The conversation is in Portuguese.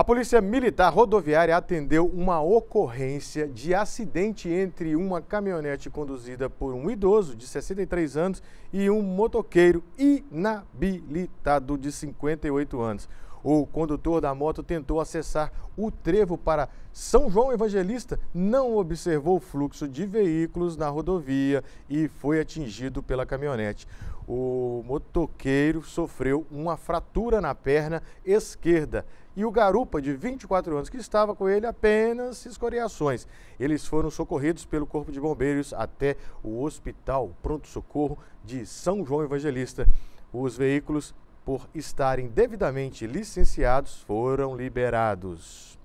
A Polícia Militar Rodoviária atendeu uma ocorrência de acidente entre uma caminhonete conduzida por um idoso de 63 anos e um motoqueiro inabilitado de 58 anos. O condutor da moto tentou acessar o trevo para São João Evangelista, não observou o fluxo de veículos na rodovia e foi atingido pela caminhonete. O motoqueiro sofreu uma fratura na perna esquerda e o garupa de 24 anos que estava com ele apenas escoriações. Eles foram socorridos pelo Corpo de Bombeiros até o Hospital Pronto Socorro de São João Evangelista. Os veículos, por estarem devidamente licenciados, foram liberados.